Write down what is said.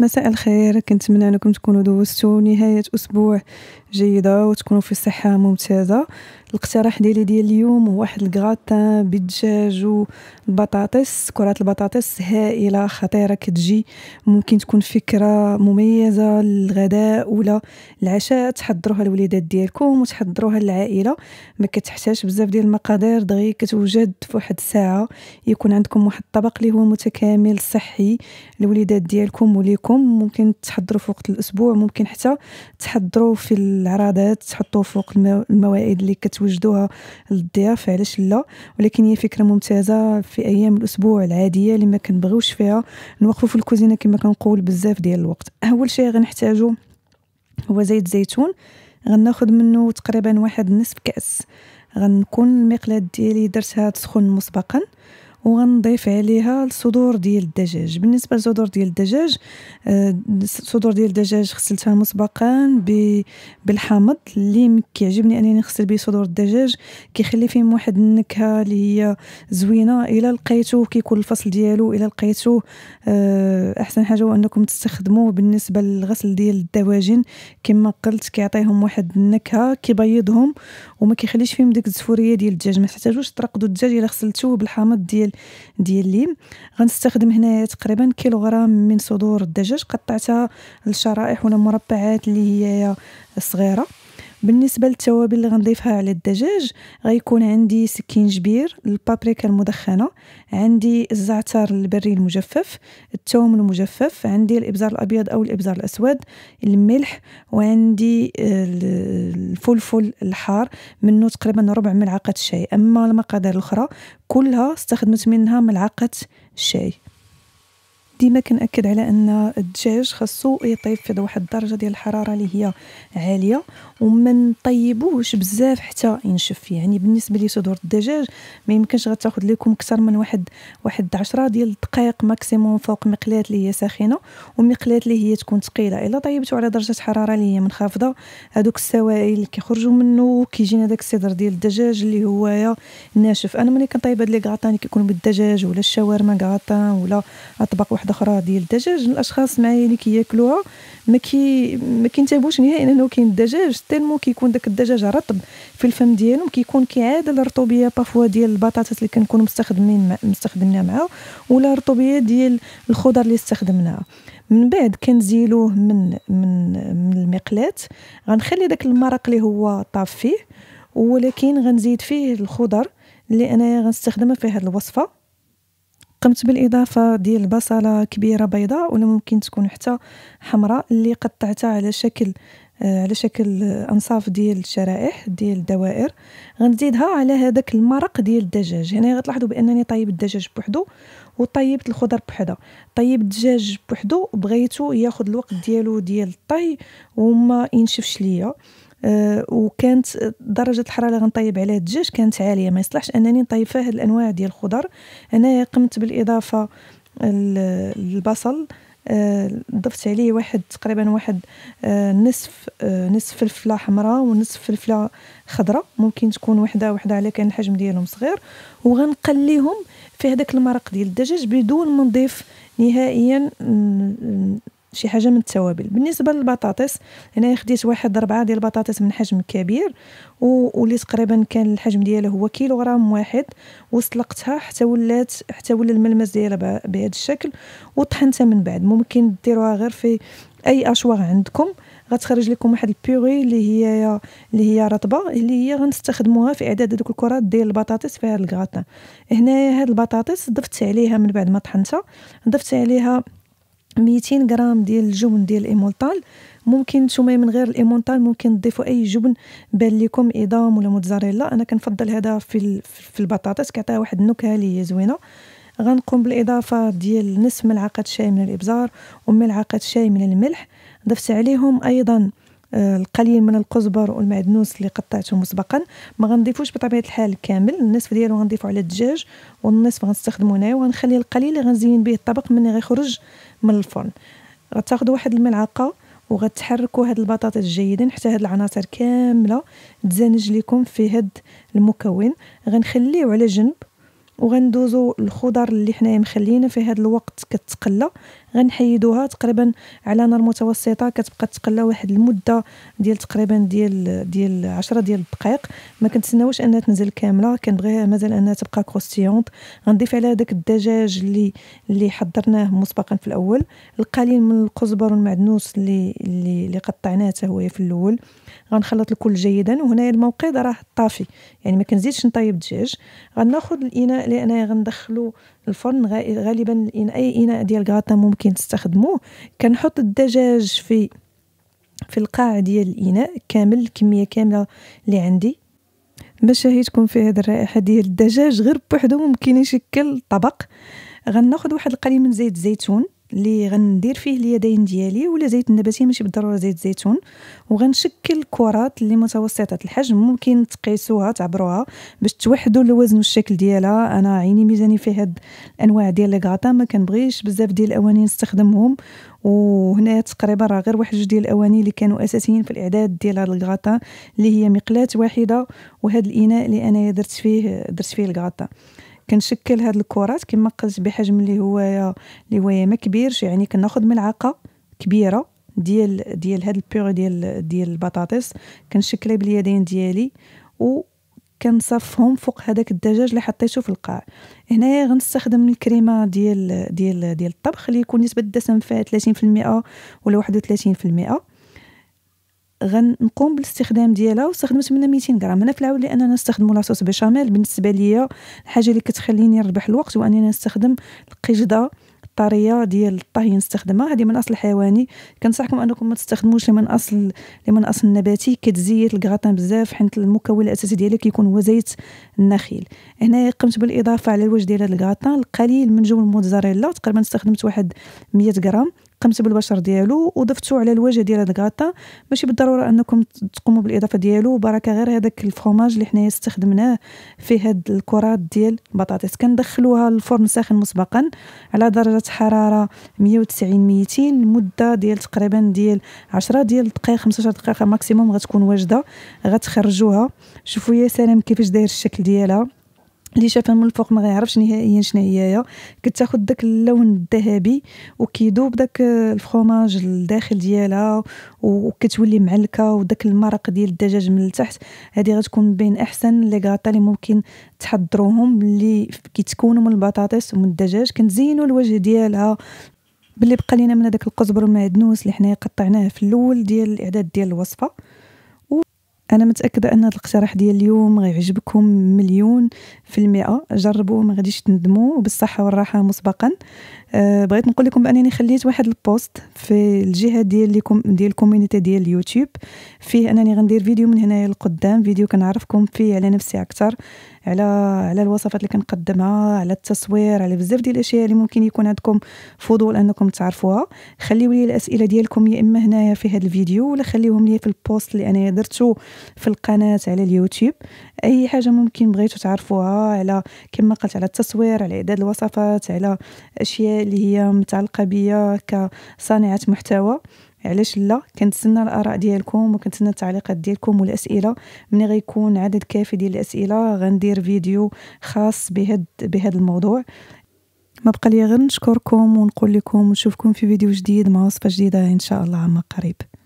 مساء الخير كنتمنى انكم تكونوا دوزتوا نهايه اسبوع جيده وتكونوا في صحه ممتازه الاقتراح ديالي ديال اليوم هو واحد الكغاتان بالدجاج والبطاطس كرات البطاطس هائله خطيره كتجي ممكن تكون فكره مميزه للغداء ولا العشاء تحضروها الوليدات ديالكم وتحضروها للعائله ما كتحتاجش بزاف ديال المقادير دغيا كتوجد في واحد الساعه يكون عندكم واحد الطبق اللي هو متكامل صحي الوليدات ديالكم وليكم ديالكم ممكن تحضروا في وقت الاسبوع ممكن حتى تحضروا في العراضات تحطوا فوق المواعيد اللي كتوجدوها للضياف علاش لا ولكن هي فكره ممتازه في ايام الاسبوع العاديه اللي ما كنبغيوش فيها نوقفوا في الكوزينه كما كنقول بزاف ديال الوقت اول شيء غنحتاجو هو زيت زيتون غناخد منه تقريبا واحد نصف كاس غنكون المقلاه ديالي درتها تسخن مسبقا وغنضيف عليها الصدور ديال الدجاج بالنسبه لصدور ديال الدجاج آه، الصدور ديال الدجاج غسلتها مسبقا بالحامض اللي كيعجبني انني نغسل به صدور الدجاج كيخلي فيهم واحد النكهه اللي هي زوينه الا لقيتو كيكون الفصل ديالو الا لقيتوه آه، احسن حاجه هو انكم تستخدموه بالنسبه للغسل ديال الدواجن كما قلت كيعطيهم واحد النكهه كيبيضهم وما كيخليش فيهم ديك الزفوريه ديال الدجاج ما تحتاجوش ترقدوا الدجاج الا غسلتوه بالحامض ديال ديال ديال الليم غنستخدم هنايا تقريبا كيلوغرام من صدور الدجاج قطعتها لشرائح ولا مربعات اللي هي صغيره بالنسبه للتوابل اللي غنضيفها على الدجاج غيكون عندي سكين جبير البابريكا المدخنه عندي الزعتر البري المجفف الثوم المجفف عندي الابزار الابيض او الابزار الاسود الملح وعندي الفلفل الحار منه تقريبا ربع ملعقه الشاي اما المقادير الاخرى كلها استخدمت منها ملعقه الشاي ديما كنأكد على ان الدجاج خاصو يطيب في واحد الدرجه ديال الحراره اللي هي عاليه وما نطيبوهش بزاف حتى ينشف يعني بالنسبه لي صدور الدجاج ما يمكنش غتاخد لكم اكثر من واحد واحد عشرة ديال الدقائق ماكسيموم فوق مقلاه اللي هي ساخنه ومقلاه اللي هي تكون ثقيله الا طيبتو على درجه حراره اللي هي منخفضه هادوك السوائل اللي كيخرجوا منه كيجينا داك الصدر ديال الدجاج اللي هو ناشف انا ملي كنطيب هاد لي كيكونوا بالدجاج ولا الشاورما كغاطان ولا اطباق واحد واحده اخرى ديال الدجاج الاشخاص معايا اللي كياكلوها ما كي ما كينتبهوش نهائيا انه كاين الدجاج تالمو كيكون داك الدجاج رطب في الفم ديالهم كيكون كيعادل الرطوبيه بافوا ديال البطاطس اللي كنكونوا مستخدمين مستخدمينها معاه ولا الرطوبيه ديال الخضر اللي استخدمناها من بعد كنزيلوه من من من المقلاة غنخلي داك المرق اللي هو طاف فيه ولكن غنزيد فيه الخضر اللي انايا غنستخدمها في هذه الوصفه قمت بالإضافة ديال بصلة كبيرة بيضاء ولا ممكن تكون حتى حمراء اللي قطعتها على شكل آه، على شكل انصاف ديال الشرائح ديال الدوائر غنزيدها على هذاك المرق ديال الدجاج هنا يعني غتلاحظوا بانني طيب الدجاج بوحدو وطيبت الخضر بوحدها طيب الدجاج بوحدو بغيتو ياخذ الوقت ديالو ديال الطي وما ينشفش ليا آه، وكانت درجه الحراره اللي غنطيب عليها الدجاج كانت عاليه ما يصلحش انني نطيب فيها هاد الانواع ديال الخضر أنا قمت بالاضافه البصل آه، ضفت عليه واحد تقريبا واحد آه، نصف نصف فلفله حمراء ونصف فلفله خضراء ممكن تكون وحده وحده على كان الحجم ديالهم صغير وغنقليهم في هذاك المرق ديال الدجاج بدون ما نضيف نهائيا شي حاجه من التوابل بالنسبه للبطاطس هنايا خديت واحد ربعه ديال البطاطس من حجم كبير واللي تقريبا كان الحجم ديالها هو كيلوغرام واحد وسلقتها حتى ولات حتى ولا الملمس ديالها بهذا الشكل وطحنتها من بعد ممكن ديروها غير في اي اشواغ عندكم غتخرج لكم واحد البيغي اللي هي اللي هي رطبه اللي هي غنستخدموها في اعداد هذوك الكرات ديال البطاطس في هذا الكغاتان هنايا هاد البطاطس ضفت عليها من بعد ما طحنتها ضفت عليها 200 غرام ديال الجبن ديال الايمولطال ممكن نتوما من غير الايمونطال ممكن تضيفوا اي جبن بان لكم اضام ولا موتزاريلا انا كنفضل هذا في في البطاطس كيعطيها واحد النكهه اللي زوينه غنقوم بالاضافه ديال نصف ملعقه شاي من الابزار وملعقه شاي من الملح ضفت عليهم ايضا القليل من القزبر والمعدنوس اللي قطعته مسبقا ما غنضيفوش بطبيعه الحال كامل النصف ديالو غنضيفو على الدجاج والنصف غنستخدمو هنايا وغنخلي القليل اللي غنزين به الطبق ملي غيخرج من الفرن غتاخدو واحد الملعقه وغتحركوا هاد البطاطس جيدا حتى هاد العناصر كامله تزانج لكم في هاد المكون غنخليه على جنب وغندوزو الخضر اللي حنايا مخلينا في هذا الوقت كتقلى غنحيدوها تقريبا على نار متوسطه كتبقى تقلى واحد المده ديال تقريبا ديال ديال 10 ديال الدقائق ما كنتسناوش انها تنزل كامله كنبغيها مازال انها تبقى كروستيونط غنضيف عليها داك الدجاج اللي اللي حضرناه مسبقا في الاول القليل من القزبر والمعدنوس اللي اللي, اللي قطعناه حتى هو في الاول غنخلط الكل جيدا وهنايا الموقد راه طافي يعني ما كنزيدش نطيب الدجاج غناخذ الاناء لي أنايا غندخلو الفرن غالبا إن أي إناء ديال كغاطا ممكن تستخدموه كنحط الدجاج في في القاع ديال الإناء كامل الكمية كاملة اللي عندي باش تكون فيه هاد الرائحة ديال الدجاج غير بوحدو ممكن يشكل طبق غناخذ واحد القليل من زيت الزيتون اللي غندير فيه اليدين ديالي ولا زيت النباتي ماشي بالضروره زيت الزيتون وغنشكل كرات اللي متوسطه الحجم ممكن تقيسوها تعبروها باش توحدوا الوزن والشكل ديالها انا عيني ميزاني في هاد الانواع ديال لي غاطا ما كنبغيش بزاف ديال الاواني نستخدمهم وهنا تقريبا راه غير واحد جوج ديال الاواني اللي كانوا اساسيين في الاعداد ديال هاد الغاطا اللي هي مقلاه واحده وهاد الاناء اللي انايا درت فيه درت فيه الغاطا كنشكل هاد الكرات كما قلت بحجم اللي هو اللي هو ما كبيرش يعني كناخذ ملعقه كبيره ديال ديال هاد البيغ ديال ديال البطاطس كنشكلها باليدين ديالي و كنصفهم فوق هذاك الدجاج اللي حطيته في القاع هنايا غنستخدم الكريمه ديال ديال ديال الطبخ اللي يكون نسبه الدسم فيها 30% ولا 31% غنقوم بالاستخدام ديالها واستخدمت منها 200 غرام انا في العاود لان نستخدم لاصوص بشاميل بالنسبه ليا الحاجه اللي كتخليني نربح الوقت هو انني نستخدم القجده الطريه ديال الطهي نستخدمها هذه من اصل حيواني كنصحكم انكم ما تستخدموش من اصل اللي من اصل نباتي كتزيد الكغاتان بزاف حيت المكون الاساسي ديالها كيكون هو زيت النخيل هنا قمت بالاضافه على الوجه ديال هذا القليل من جو الموتزاريلا تقريبا استخدمت واحد 100 غرام قمت بالبشر ديالو وضفتو على الوجه ديال هاد الكاطا ماشي بالضروره انكم تقوموا بالاضافه ديالو بركه غير هذاك الفرماج اللي حنايا استخدمناه في هاد الكرات ديال البطاطس كندخلوها للفرن ساخن مسبقا على درجه حراره 190 200 المده ديال تقريبا ديال 10 ديال دقائق 15 دقيقه ماكسيموم غتكون واجده غتخرجوها شوفوا يا سلام كيفاش داير الشكل ديالها اللي شافها من الفوق ما غيعرفش نهائيا شنو هي كتاخد داك اللون الذهبي وكيذوب داك الفخوماج الداخل ديالها وكتولي معلكه وداك المرق ديال الدجاج من التحت هذه غتكون بين احسن لي غاطا اللي ممكن تحضروهم اللي كيتكونوا من البطاطس ومن الدجاج كنزينوا الوجه ديالها باللي بقى لينا من داك القزبر والمعدنوس اللي حنايا قطعناه في الاول ديال الاعداد ديال الوصفه أنا متأكدة أن هذا الاقتراح ديال اليوم غيعجبكم مليون في المئة جربوه ما غاديش تندموا وبالصحة والراحة مسبقا أه بغيت نقول لكم بانني خليت واحد البوست في الجهه ديال ليكم ديال الكوميونيتي ديال اليوتيوب فيه انني غندير فيديو من هنايا لقدام فيديو كنعرفكم فيه على نفسي اكثر على على الوصفات اللي كنقدمها على التصوير على بزاف ديال الاشياء اللي ممكن يكون عندكم فضول انكم تعرفوها خليوا لي الاسئله ديالكم يا اما هنايا في هذا الفيديو ولا خليوهم لي في البوست اللي انا درته في القناه على اليوتيوب اي حاجه ممكن بغيتو تعرفوها على كما قلت على التصوير على اعداد الوصفات على اشياء اللي هي متعلقه بيا كصانعه محتوى علاش لا كنتسنى الاراء ديالكم وكنتسنى التعليقات ديالكم والاسئله ملي غيكون عدد كافي ديال الاسئله غندير فيديو خاص بهاد بهذا الموضوع ما بقى لي غير نشكركم ونقول لكم نشوفكم في فيديو جديد مع وصفه جديده ان شاء الله عما قريب